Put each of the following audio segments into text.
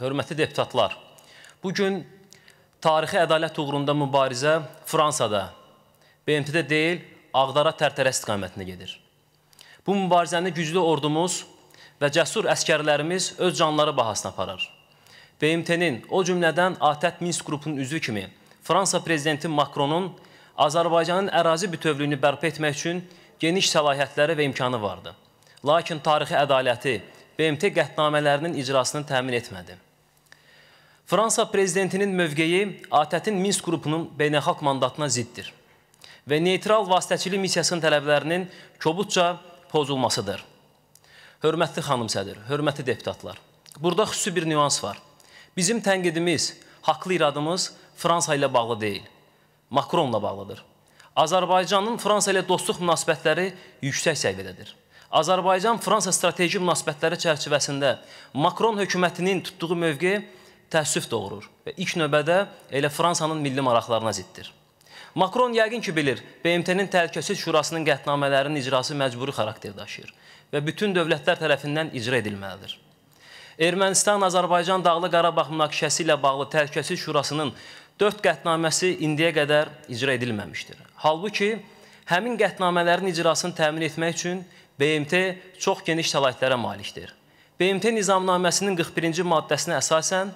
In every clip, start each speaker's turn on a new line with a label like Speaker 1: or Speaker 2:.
Speaker 1: Hörmətli deputatlar, bugün tarixi ədalət uğrunda mübarizə Fransada, BMT-də deyil, Ağdara tərtərə istiqamətində gedir. Bu mübarizəni güclü ordumuz və cəsur əskərlərimiz öz canları bahasına aparır. BMT-nin, o cümlədən ATƏT Minsk qrupunun üzvü kimi Fransa Prezidenti Macronun Azərbaycanın ərazi bütövlüyünü bərpa etmək üçün geniş səlahiyyətləri və imkanı vardı. Lakin tarixi ədaləti BMT qətnamələrinin icrasını təmin etmədi. Fransa prezidentinin mövqeyi ATƏT-in Minsk qrupunun beynəlxalq mandatına ziddir və neytral vasitəçilik missiyasının tələblərinin kobudca pozulmasıdır. Hörmətli xanım sədir, hörmətli deputatlar, burada xüsusi bir nüans var. Bizim tənqidimiz, haqlı iradımız Fransa ilə bağlı deyil, Makronla bağlıdır. Azərbaycanın Fransa ilə dostluq münasibətləri yüksək səviyyədədir. Azərbaycan-Fransa strateji münasibətləri çərçivəsində Makron hökumətinin tutduğu mövqeyi təəssüf doğurur və ilk növbədə elə Fransanın milli maraqlarına ziddir. Makron yəqin ki bilir, BMT-nin Təhlükəsiz Şurasının qətnamələrinin icrası məcburi xarakter daşıyır və bütün dövlətlər tərəfindən icra edilməlidir. Ermənistan-Azərbaycan Dağlı Qarabağ münaqişəsi ilə bağlı Təhlükəsiz Şurasının 4 qətnaməsi indiyə qədər icra edilməmişdir. Halbuki, həmin qətnamələrin icrasını təmin etmək üçün BMT çox geniş səlahiyyətlərə malikdir. BMT nizamnaməsinin 41-ci maddəsinə əsasən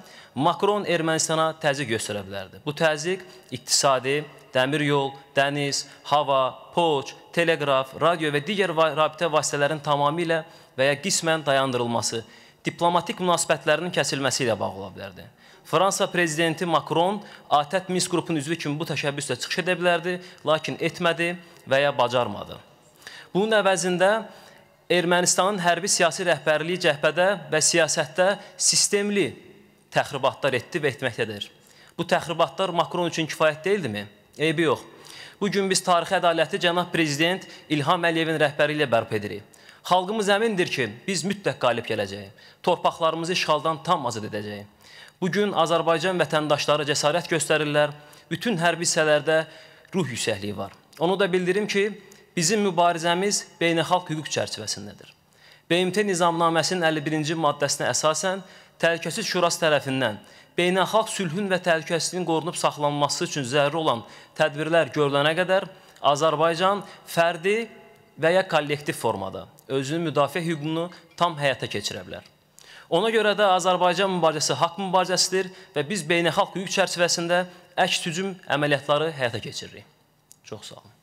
Speaker 1: Makron Ermənistana təzyiq göstərə bilərdi. Bu təzyiq iqtisadi, dəmir yol, dəniz, hava, poç, teleqraf, radio və digər rabitə vasitələrin tamamilə və ya qismən dayandırılması, diplomatik münasibətlərinin kəsilməsi ilə bağlı ola bilərdi. Fransa prezidenti Macron ATƏT Minsk qrupunun üzvü kimi bu təşəbbüslə çıxış edə bilərdi, lakin etmədi və ya bacarmadı. Bunun əvəzində Ermənistanın hərbi-siyasi rəhbərliyi cəhbədə və siyasətdə sistemli təxribatlar etdi və etməkdədir. Bu təxribatlar Makron üçün kifayət deyildimi? Eybi yox. Bugün biz tarixi ədaləti cənab Prezident İlham Əliyevin rəhbəri ilə bərpa edirik. Xalqımız əmindir ki, biz mütləq qalib gələcəyik. Torpaqlarımızı işğaldan tam azad edəcəyik. Bugün Azərbaycan vətəndaşları cəsarət göstərirlər. Bütün hərbi hissələrdə ruh yüksəkliyi var. Onu da bildirim ki, Bizim mübarizəmiz beynəlxalq hüquq çərçivəsindədir. BMT nizamnaməsinin 51-ci maddəsinə əsasən Təhlükəsiz Şurası tərəfindən beynəlxalq sülhün və təhlükəsizliyin qorunub saxlanması üçün zəruri olan tədbirlər görülənə qədər Azərbaycan fərdi və ya kollektiv formada özünün müdafiə hüququnu tam həyata keçirə bilər. Ona görə də Azərbaycan mübarizəsi haqq mübarizəsidir və biz beynəlxalq hüquq çərçivəsində əks hücum əməliyyatları həyata keçiririk. Çox sağ olun.